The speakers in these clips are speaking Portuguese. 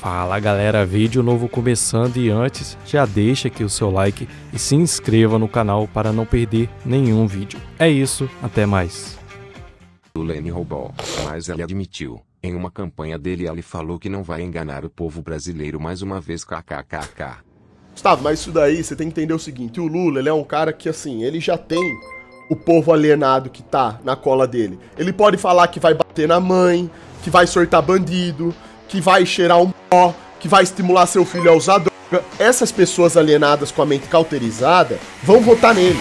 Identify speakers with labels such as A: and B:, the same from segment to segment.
A: Fala galera, vídeo novo começando e antes já deixa aqui o seu like e se inscreva no canal para não perder nenhum vídeo. É isso, até mais. O Leme roubou, mas ele admitiu. Em uma campanha dele ele falou que não vai enganar o povo brasileiro mais uma vez kkkk.
B: Gustavo, mas isso daí você tem que entender o seguinte, o Lula ele é um cara que assim, ele já tem o povo alienado que tá na cola dele. Ele pode falar que vai bater na mãe, que vai sortar bandido, que vai cheirar um pó, que vai estimular seu filho a usar droga. Essas pessoas alienadas com a mente cauterizada vão votar nele.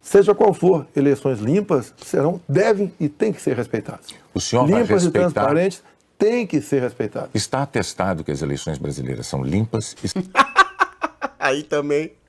C: Seja qual for, eleições limpas serão, devem e têm que ser respeitadas.
A: O senhor limpas vai respeitar... e transparentes
C: têm que ser respeitadas.
A: Está atestado que as eleições brasileiras são limpas e...
B: Aí também.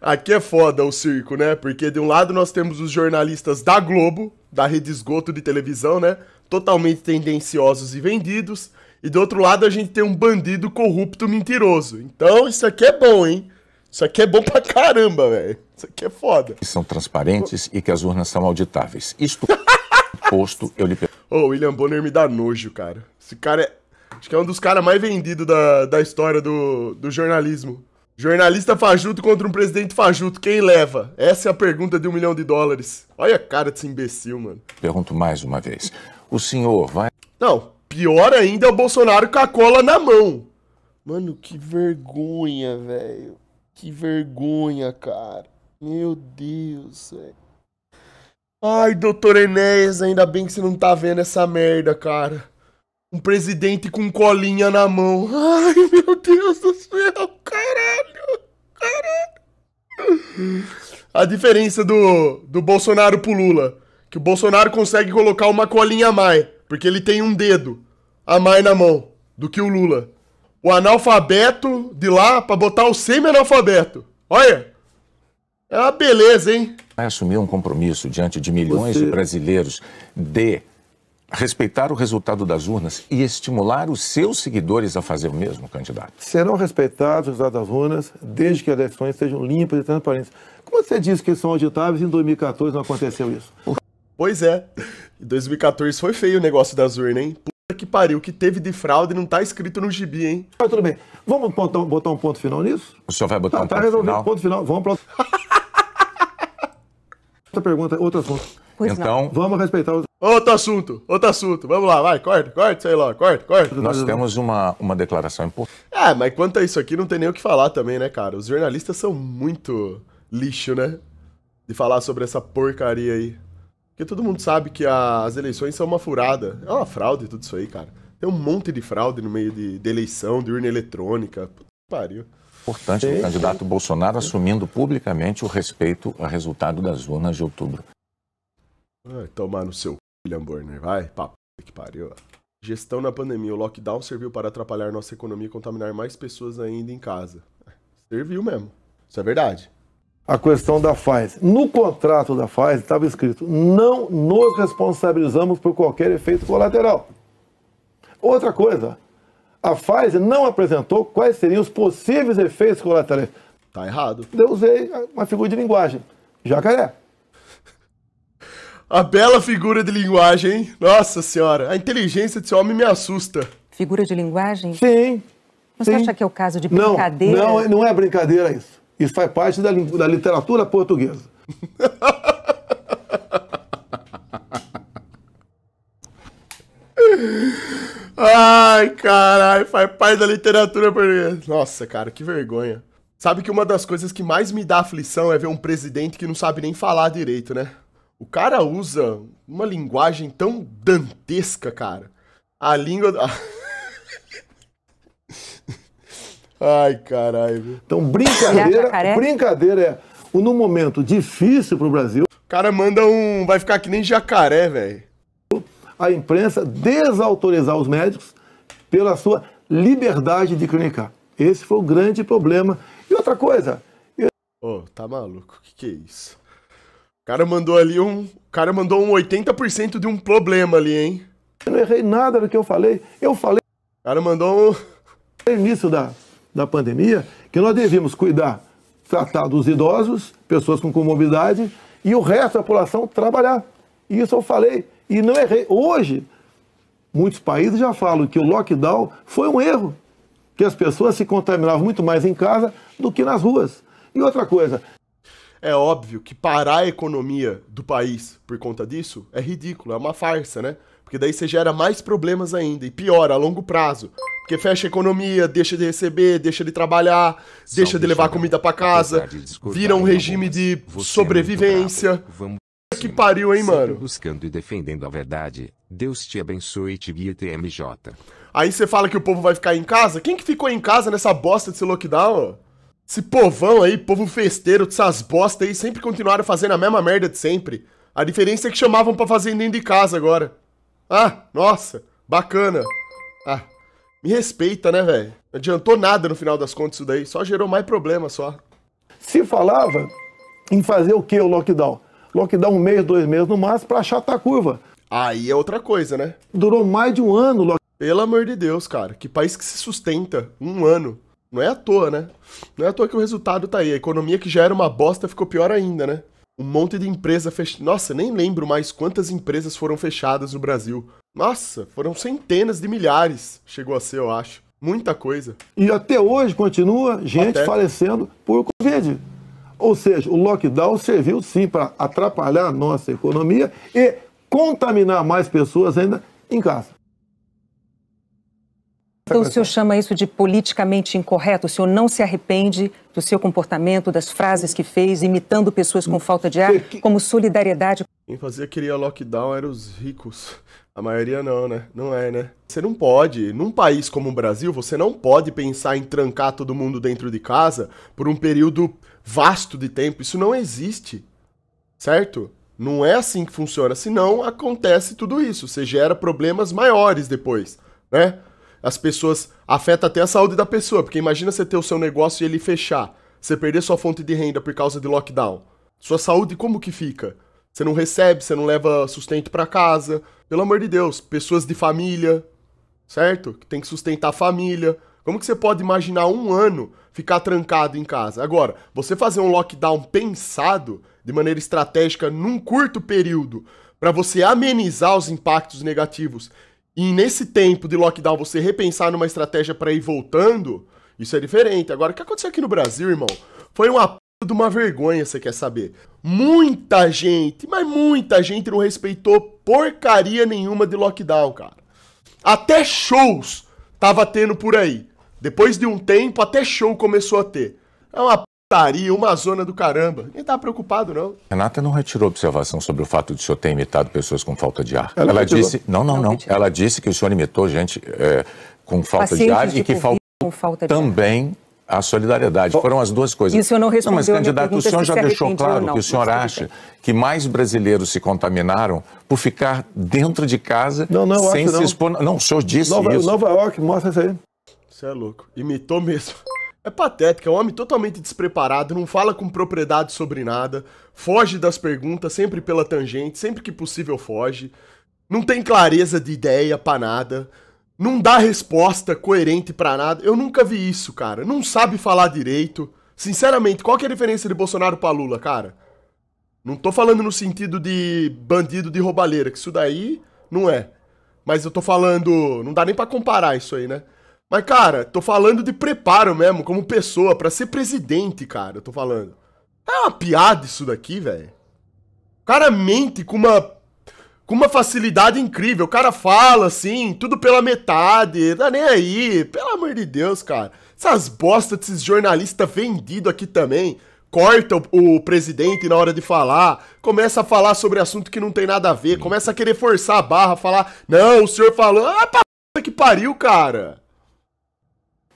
B: Aqui é foda o circo, né? Porque de um lado nós temos os jornalistas da Globo, da rede esgoto de televisão, né? Totalmente tendenciosos e vendidos. E do outro lado a gente tem um bandido corrupto mentiroso. Então isso aqui é bom, hein? Isso aqui é bom pra caramba, velho. Isso aqui é foda.
A: Que são transparentes oh. e que as urnas são auditáveis. Isto posto, eu lhe...
B: Ô, oh, William Bonner me dá nojo, cara. Esse cara é... Acho que é um dos caras mais vendidos da, da história do, do jornalismo. Jornalista fajuto contra um presidente fajuto, quem leva? Essa é a pergunta de um milhão de dólares. Olha a cara desse imbecil, mano. Pergunto
A: mais uma vez. O senhor vai.
B: Não, pior ainda é o Bolsonaro com a cola na mão. Mano, que vergonha, velho. Que vergonha, cara. Meu Deus, velho. Ai, doutor Enéas, ainda bem que você não tá vendo essa merda, cara. Um presidente com colinha na mão. Ai, meu Deus do céu, caralho a diferença do, do Bolsonaro pro Lula. Que o Bolsonaro consegue colocar uma colinha a mais, porque ele tem um dedo a mais na mão do que o Lula. O analfabeto de lá para botar o semi-analfabeto. Olha! É uma beleza, hein?
A: assumir um compromisso diante de milhões Você... de brasileiros de respeitar o resultado das urnas e estimular os seus seguidores a fazer o mesmo, candidato?
C: Serão respeitados os resultados das urnas desde que as eleições sejam limpas e transparentes.
B: Como você disse que são auditáveis em 2014 não aconteceu isso? Pois é. Em 2014 foi feio o negócio das urnas, hein? Puta que pariu, que teve de fraude não tá escrito no gibi, hein? Mas tudo bem. Vamos botar, botar um ponto final nisso? O senhor vai botar ah, um tá ponto resolvido, final? ponto final. Vamos para
C: outra pergunta, outro assunto. Pois então, não. vamos respeitar os
B: Outro assunto, outro assunto. Vamos lá, vai, corta, corta, sei lá, corta, corta. Nós temos
C: uma, uma
A: declaração importante.
B: É, mas quanto a isso aqui, não tem nem o que falar também, né, cara? Os jornalistas são muito lixo, né? De falar sobre essa porcaria aí. Porque todo mundo sabe que a, as eleições são uma furada. É uma fraude tudo isso aí, cara. Tem um monte de fraude no meio de, de eleição, de urna eletrônica. Puta que pariu
A: importante o candidato Bolsonaro assumindo publicamente o respeito ao resultado das urnas de outubro.
B: Vai tomar no seu William Burner, vai, papo, que pariu. Gestão na pandemia. O lockdown serviu para atrapalhar nossa economia e contaminar mais pessoas ainda em casa. Serviu mesmo. Isso é verdade.
C: A questão da Pfizer. No contrato da Pfizer estava escrito: não nos responsabilizamos por qualquer efeito colateral. Outra coisa, a Pfizer não apresentou quais seriam os possíveis efeitos colaterais. Tá errado. Eu usei
B: uma figura de linguagem: jacaré. A bela figura de linguagem, hein? Nossa senhora, a inteligência desse homem me assusta. Figura de linguagem? Sim. Você sim. acha que é o caso de brincadeira? Não, não,
C: não é brincadeira isso. Isso faz parte da, da literatura portuguesa.
B: Ai, caralho, faz parte da literatura portuguesa. Nossa, cara, que vergonha. Sabe que uma das coisas que mais me dá aflição é ver um presidente que não sabe nem falar direito, né? O cara usa uma linguagem tão dantesca, cara. A língua. Ai, caralho. Então, brincadeira, brincadeira é num momento difícil para o Brasil. O cara manda um. Vai ficar que nem jacaré, velho.
C: A imprensa desautorizar os médicos pela sua liberdade de clinicar. Esse foi o grande problema. E outra coisa. Ô, eu...
B: oh, tá maluco? O que, que é isso? cara mandou ali um. O cara mandou um 80% de um problema ali, hein? Eu não errei nada do que eu falei. Eu falei. O cara mandou um.
C: No início da, da pandemia, que nós devíamos cuidar, tratar dos idosos, pessoas com comorbidade, e o resto da população trabalhar. E isso eu falei. E não errei. Hoje, muitos países já falam que o lockdown foi um erro, que as pessoas se contaminavam muito mais em casa do que nas ruas.
B: E outra coisa, é óbvio que parar a economia do país por conta disso é ridículo, é uma farsa, né? Porque daí você gera mais problemas ainda e piora a longo prazo. Porque fecha a economia, deixa de receber, deixa de trabalhar, deixa de levar comida para casa, vira um regime de é sobrevivência. É Vamos que assim, pariu, hein, mano? Buscando e defendendo a verdade. Deus te abençoe e te guie TMJ. Aí você fala que o povo vai ficar em casa? Quem que ficou em casa nessa bosta desse lockdown? Esse povão aí, povo festeiro dessas bosta aí, sempre continuaram fazendo a mesma merda de sempre. A diferença é que chamavam pra fazer dentro de casa agora. Ah, nossa, bacana. Ah, me respeita, né, velho? Não adiantou nada no final das contas isso daí, só gerou mais problema só. Se falava
C: em fazer o que o lockdown? Lockdown um mês, dois meses no máximo pra achatar a curva.
B: Aí é outra coisa, né? Durou mais de um ano o lockdown. Pelo amor de Deus, cara, que país que se sustenta um ano. Não é à toa, né? Não é à toa que o resultado tá aí. A economia que já era uma bosta ficou pior ainda, né? Um monte de empresa fechada. Nossa, nem lembro mais quantas empresas foram fechadas no Brasil. Nossa, foram centenas de milhares. Chegou a ser, eu acho. Muita coisa.
C: E até hoje continua gente até. falecendo por Covid. Ou seja, o lockdown serviu sim para atrapalhar a nossa economia e contaminar mais pessoas ainda em casa. Então, o senhor chama
A: isso
B: de politicamente incorreto? O senhor não se arrepende do seu comportamento, das frases que fez, imitando pessoas com falta de ar, como solidariedade? Quem fazia queria lockdown eram os ricos. A maioria não, né? Não é, né? Você não pode. Num país como o Brasil, você não pode pensar em trancar todo mundo dentro de casa por um período vasto de tempo. Isso não existe. Certo? Não é assim que funciona. Senão acontece tudo isso. Você gera problemas maiores depois, né? as pessoas afeta até a saúde da pessoa, porque imagina você ter o seu negócio e ele fechar, você perder sua fonte de renda por causa de lockdown. Sua saúde como que fica? Você não recebe, você não leva sustento para casa. Pelo amor de Deus, pessoas de família, certo? Que tem que sustentar a família. Como que você pode imaginar um ano ficar trancado em casa? Agora, você fazer um lockdown pensado de maneira estratégica num curto período para você amenizar os impactos negativos e nesse tempo de lockdown você repensar numa estratégia para ir voltando, isso é diferente. Agora, o que aconteceu aqui no Brasil, irmão? Foi uma p... de uma vergonha, você quer saber? Muita gente, mas muita gente não respeitou porcaria nenhuma de lockdown, cara. Até shows tava tendo por aí. Depois de um tempo, até show começou a ter. É uma p putaria, uma zona do caramba. Ninguém tá preocupado, não.
A: Renata não retirou observação sobre o fato de o senhor ter imitado pessoas com falta de ar. Ela, Ela disse. Não, não, não. Ela disse que o senhor imitou gente é, com falta de ar e que faltou falta também. Ar. A solidariedade. Bom, Foram as duas coisas. E o senhor não respondeu. Não, mas, candidato, o senhor se já deixou claro que o senhor acha que mais brasileiros se contaminaram por ficar dentro de casa não, não, sem se expor. Não. não, o senhor disse Nova, isso. Nova
B: York, mostra isso aí. Você é louco. Imitou mesmo. É patética, é um homem totalmente despreparado, não fala com propriedade sobre nada, foge das perguntas sempre pela tangente, sempre que possível foge, não tem clareza de ideia para nada, não dá resposta coerente para nada. Eu nunca vi isso, cara. Não sabe falar direito. Sinceramente, qual que é a diferença de Bolsonaro para Lula, cara? Não tô falando no sentido de bandido de roubalheira, que isso daí não é. Mas eu tô falando, não dá nem para comparar isso aí, né? Mas, cara, tô falando de preparo mesmo, como pessoa, para ser presidente, cara, eu tô falando. É uma piada isso daqui, velho. O cara mente com uma. com uma facilidade incrível. O cara fala assim, tudo pela metade, tá nem aí. Pelo amor de Deus, cara. Essas bostas desses jornalistas vendidos aqui também. Corta o, o presidente na hora de falar, começa a falar sobre assunto que não tem nada a ver, começa a querer forçar a barra, falar, não, o senhor falou, ah, pra que pariu, cara.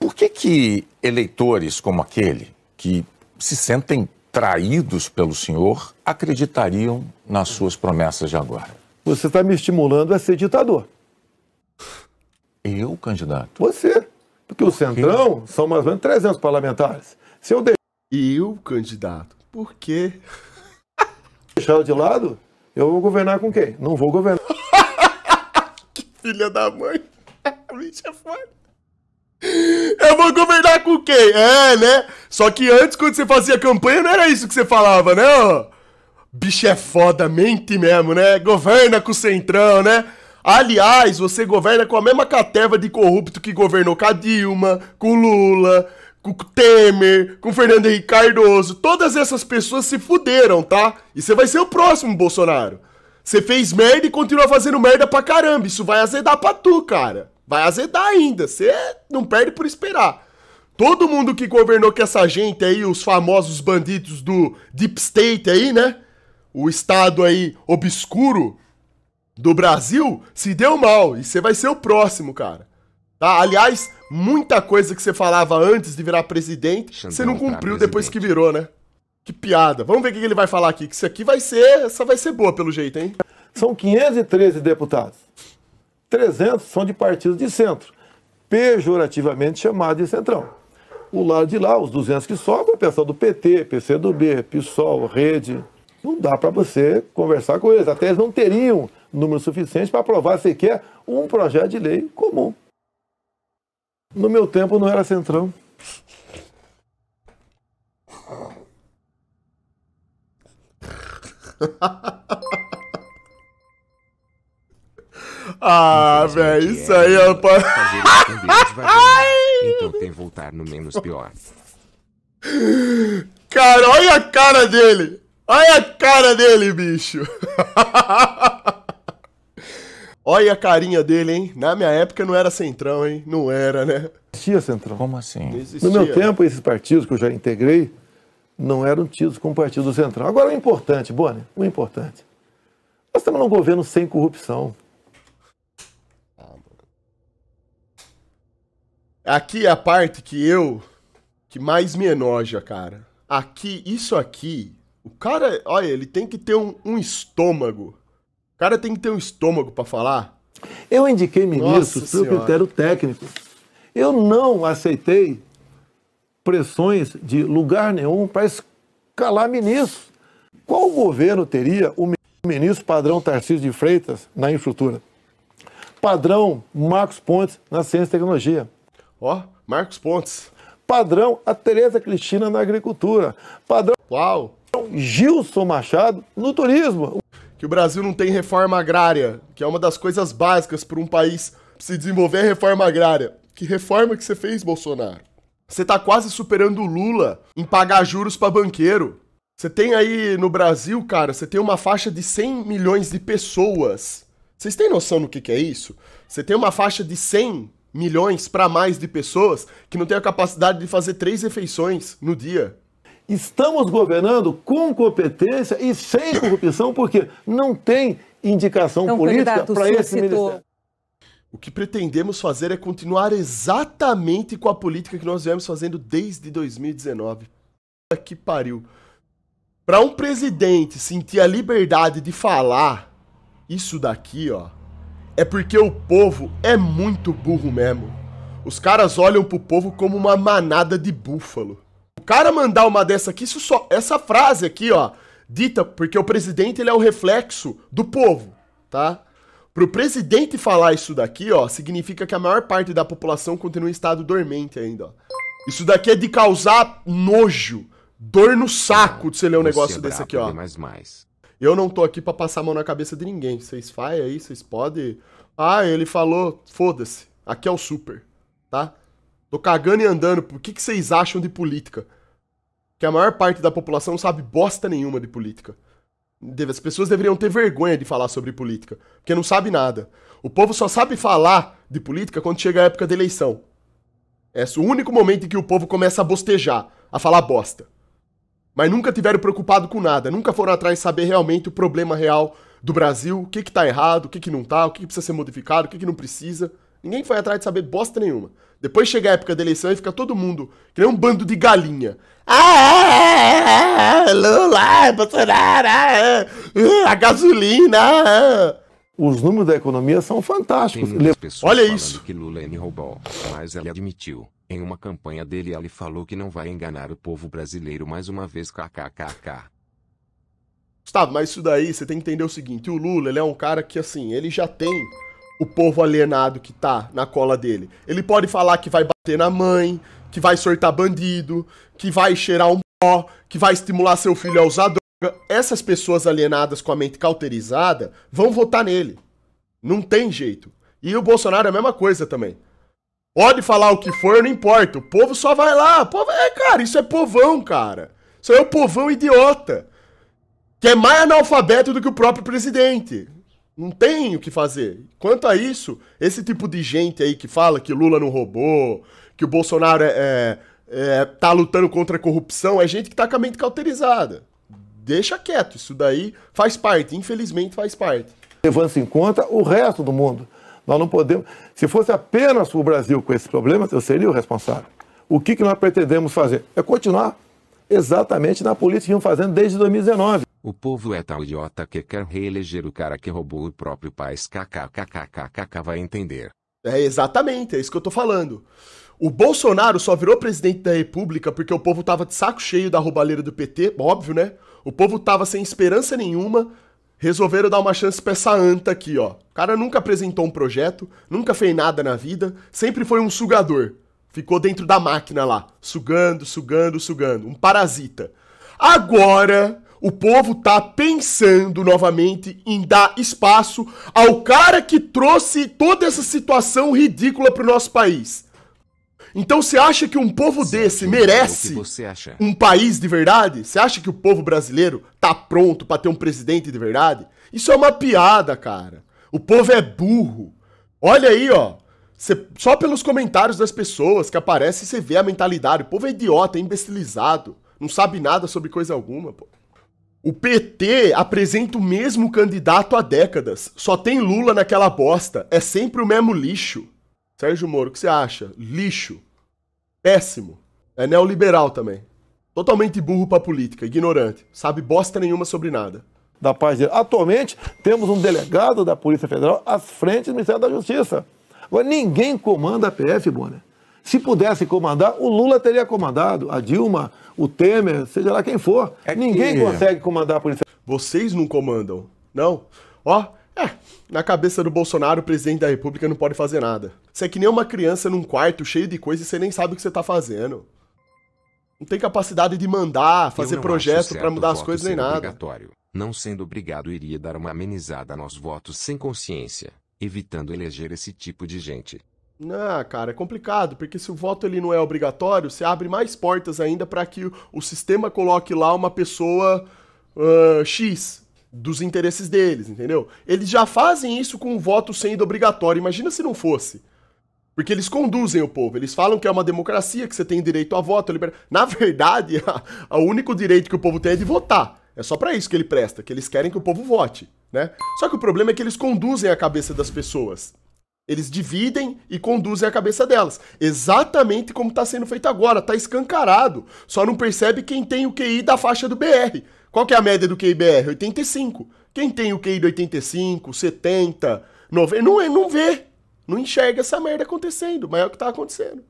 A: Por que, que eleitores como aquele, que se sentem traídos pelo senhor, acreditariam nas suas promessas de agora?
C: Você está me estimulando a ser ditador. Eu, candidato? Você. Porque Por o Centrão quê? são mais ou menos 300 parlamentares. Se eu deixar. Eu, candidato? Por quê? Deixar de lado, eu vou governar com quem? Não vou governar.
B: que filha da mãe. O bicho é foda. Eu vou governar com quem? É, né? Só que antes, quando você fazia campanha, não era isso que você falava, né? Bicho é foda, mente mesmo, né? Governa com o Centrão, né? Aliás, você governa com a mesma caterva de corrupto que governou com a Dilma, com Lula, com Temer, com Fernando Henrique Cardoso. Todas essas pessoas se fuderam, tá? E você vai ser o próximo, Bolsonaro. Você fez merda e continua fazendo merda pra caramba. Isso vai azedar pra tu, cara vai azedar ainda. Você não perde por esperar. Todo mundo que governou com essa gente aí, os famosos bandidos do Deep State aí, né? O estado aí obscuro do Brasil, se deu mal. E você vai ser o próximo, cara. Tá? Aliás, muita coisa que você falava antes de virar presidente, você não cumpriu depois que virou, né? Que piada. Vamos ver o que ele vai falar aqui, que isso aqui vai ser, essa vai ser boa pelo jeito, hein? São 513
C: deputados. 300 são de partidos de centro, pejorativamente chamados de centrão. O lado de lá, os 200 que sobram, é pessoal do PT, PCdoB, PSOL, Rede. Não dá para você conversar com eles. Até eles não teriam número suficiente para aprovar sequer um projeto de lei comum. No meu tempo não era centrão.
B: Ah, velho, é, isso aí é eu... Fazer
A: então tem que voltar no menos
B: pior. Cara, olha a cara dele! Olha a cara dele, bicho! Olha a carinha dele, hein? Na minha época não era Centrão, hein? Não era, né? Existia
C: Centrão. Como assim? no meu tempo, esses partidos que eu já integrei não eram tidos como partido central. Agora, o importante, Boni, o importante. Nós estamos num governo sem corrupção.
B: Aqui é a parte que eu que mais me enoja, cara. Aqui, isso aqui, o cara, olha, ele tem que ter um, um estômago. O cara tem que ter um estômago para falar. Eu indiquei ministros pelo critério técnico. Eu não
C: aceitei pressões de lugar nenhum para escalar ministro. Qual governo teria o ministro padrão Tarcísio de Freitas na infraestrutura? Padrão Marcos Pontes na ciência e tecnologia Ó, Marcos Pontes. Padrão a Tereza Cristina na agricultura. Padrão. Uau!
B: Gilson Machado no turismo. Que o Brasil não tem reforma agrária, que é uma das coisas básicas para um país se desenvolver é a reforma agrária. Que reforma que você fez, Bolsonaro? Você tá quase superando o Lula em pagar juros para banqueiro. Você tem aí no Brasil, cara, você tem uma faixa de 100 milhões de pessoas. Vocês têm noção do que, que é isso? Você tem uma faixa de 100 milhões para mais de pessoas que não têm a capacidade de fazer três refeições no dia. Estamos governando
C: com competência e sem corrupção, porque não tem indicação então, política para esse ministério.
B: O que pretendemos fazer é continuar exatamente com a política que nós viemos fazendo desde 2019. Que pariu. Para um presidente sentir a liberdade de falar isso daqui, ó. É porque o povo é muito burro mesmo. Os caras olham pro povo como uma manada de búfalo. O cara mandar uma dessa aqui, isso só, essa frase aqui, ó, dita porque o presidente ele é o reflexo do povo, tá? Pro presidente falar isso daqui, ó, significa que a maior parte da população continua em estado dormente ainda, ó. Isso daqui é de causar nojo, dor no saco de você ler um Você é negócio é desse aqui, ó. Mais, mais. Eu não tô aqui para passar a mão na cabeça de ninguém. Vocês fazem aí, vocês podem. Ah, ele falou, foda-se, aqui é o super, tá? Tô cagando e andando. O que, que vocês acham de política? Que a maior parte da população não sabe bosta nenhuma de política. As pessoas deveriam ter vergonha de falar sobre política, porque não sabe nada. O povo só sabe falar de política quando chega a época da eleição. É o único momento em que o povo começa a bostejar, a falar bosta mas nunca tiveram preocupado com nada, nunca foram atrás de saber realmente o problema real do Brasil, o que está errado, o que, que não está, o que, que, precisa ser modificado, o que, que não precisa. Ninguém foi atrás de saber bosta nenhuma. Depois chega a época da eleição e fica todo mundo que nem um bando de galinha. Ah, é, é, é, Lula, Bolsonaro, a gasolina. Os números
C: da economia são fantásticos. Olha isso.
A: Que Lula é me roubou, mas ele admitiu. Em uma campanha dele, ele falou que não vai enganar o povo brasileiro mais uma vez. KKKK.
B: Gustavo, mas isso daí você tem que entender o seguinte: o Lula ele é um cara que, assim, ele já tem o povo alienado que tá na cola dele. Ele pode falar que vai bater na mãe, que vai sortar bandido, que vai cheirar um pó, que vai estimular seu filho a usar essas pessoas alienadas com a mente cauterizada vão votar nele. Não tem jeito. E o Bolsonaro é a mesma coisa também. Pode falar o que for, não importa. O povo só vai lá. Povo... É, cara, isso é povão, cara. Isso é o povão idiota. Que é mais analfabeto do que o próprio presidente. Não tem o que fazer. Quanto a isso, esse tipo de gente aí que fala que Lula não roubou, que o Bolsonaro é, é, é tá lutando contra a corrupção, é gente que tá com a mente cauterizada deixa quieto, isso daí faz parte, infelizmente faz parte. Levando-se em conta o
C: resto do mundo. Nós não podemos. Se fosse apenas o Brasil com esses problemas, eu seria o responsável. O que, que nós pretendemos fazer? É continuar exatamente na política que vinham fazendo desde 2019.
A: O povo é tal idiota que quer reeleger o cara que roubou o próprio país. KKKKKK vai entender.
B: É exatamente, é isso que eu tô falando. O Bolsonaro só virou presidente da República porque o povo tava de saco cheio da roubalheira do PT, óbvio, né? O povo tava sem esperança nenhuma, resolveram dar uma chance pra essa anta aqui, ó. O cara nunca apresentou um projeto, nunca fez nada na vida, sempre foi um sugador. Ficou dentro da máquina lá, sugando, sugando, sugando, um parasita. Agora, o povo tá pensando novamente em dar espaço ao cara que trouxe toda essa situação ridícula pro nosso país. Então você acha que um povo desse merece um país de verdade? Você acha que o povo brasileiro tá pronto para ter um presidente de verdade? Isso é uma piada, cara. O povo é burro. Olha aí, ó. Cê, só pelos comentários das pessoas que aparecem, você vê a mentalidade. O povo é idiota, é imbecilizado. Não sabe nada sobre coisa alguma, pô. O PT apresenta o mesmo candidato há décadas. Só tem Lula naquela bosta. É sempre o mesmo lixo. Sérgio Moro, o que você acha? Lixo. Péssimo. É neoliberal também. Totalmente burro pra política, ignorante. Sabe bosta nenhuma sobre nada. Da paz dele. Atualmente, temos um delegado da Polícia Federal
C: às frente do Ministério da Justiça. Agora, ninguém comanda a PF, Bonner. Se pudesse comandar, o Lula teria comandado, a Dilma, o Temer, seja lá quem for. É que... Ninguém consegue
B: comandar a polícia. Vocês não comandam, não? Ó, é, na cabeça do Bolsonaro, o presidente da República não pode fazer nada. Você é que nem uma criança num quarto cheio de coisa e você nem sabe o que você tá fazendo. Não tem capacidade de mandar, fazer projeto para mudar as coisas nem nada.
A: Não sendo obrigado, iria dar uma amenizada aos votos sem consciência, evitando eleger esse tipo de gente.
B: Não, cara, é complicado, porque se o voto ele não é obrigatório, você abre mais portas ainda para que o, o sistema coloque lá uma pessoa uh, X dos interesses deles, entendeu? Eles já fazem isso com o voto sendo obrigatório, imagina se não fosse. Porque eles conduzem o povo, eles falam que é uma democracia, que você tem direito a voto, a Na verdade, o único direito que o povo tem é de votar. É só para isso que ele presta, que eles querem que o povo vote, né? Só que o problema é que eles conduzem a cabeça das pessoas. Eles dividem e conduzem a cabeça delas. Exatamente como está sendo feito agora, está escancarado. Só não percebe quem tem o QI da faixa do BR. Qual que é a média do QIBR? 85. Quem tem o QI de 85, 70, 90, não, é, não vê, não enxerga essa merda acontecendo, mas é o que tá acontecendo.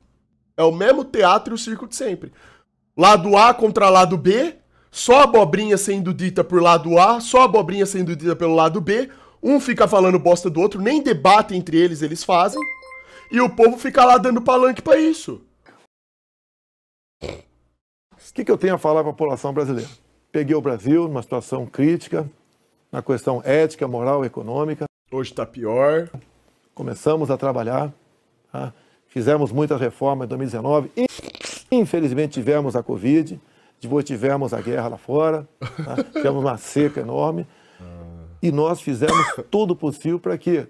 B: É o mesmo teatro e o circo de sempre. Lado A contra lado B, só a abobrinha sendo dita por lado A, só a abobrinha sendo dita pelo lado B. Um fica falando bosta do outro, nem debate entre eles eles fazem. E o povo fica lá dando palanque para isso.
C: O que, que eu tenho a falar pra população brasileira? peguei o Brasil numa situação crítica, na questão ética, moral, econômica. Hoje está pior. Começamos a trabalhar, tá? fizemos muitas reformas em 2019, infelizmente tivemos a Covid, depois tivemos a guerra lá fora, tá?
B: tivemos uma seca enorme, e nós fizemos tudo possível para que...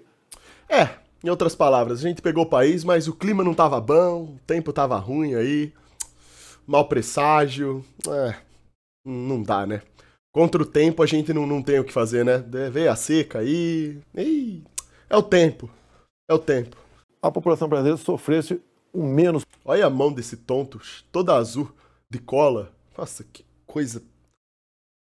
B: É, em outras palavras, a gente pegou o país, mas o clima não estava bom, o tempo estava ruim aí, mau presságio, é, não dá, né? Contra o tempo a gente não, não tem o que fazer, né? Veio a seca aí. E... É o tempo. É o tempo. A população brasileira sofresse o menos. Olha a mão desse tonto, toda azul, de cola. Nossa, que coisa.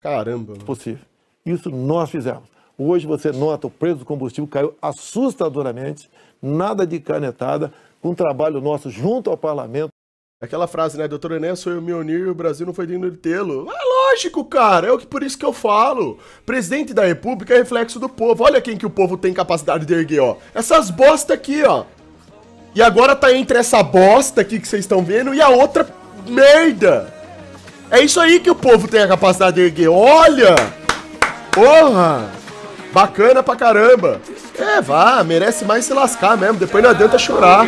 C: Caramba. Mano. Possível. Isso nós fizemos. Hoje você nota o preço do combustível caiu assustadoramente, nada de canetada, com um trabalho nosso junto ao parlamento.
B: Aquela frase, né? Doutor Enéas foi o Mionir e o Brasil não foi digno de tê-lo. É lógico, cara. É o que por isso que eu falo. Presidente da República é reflexo do povo. Olha quem que o povo tem capacidade de erguer, ó. Essas bosta aqui, ó. E agora tá entre essa bosta aqui que vocês estão vendo e a outra merda. É isso aí que o povo tem a capacidade de erguer. Olha! Porra! Bacana pra caramba. É, vá, merece mais se lascar mesmo. Depois não adianta chorar.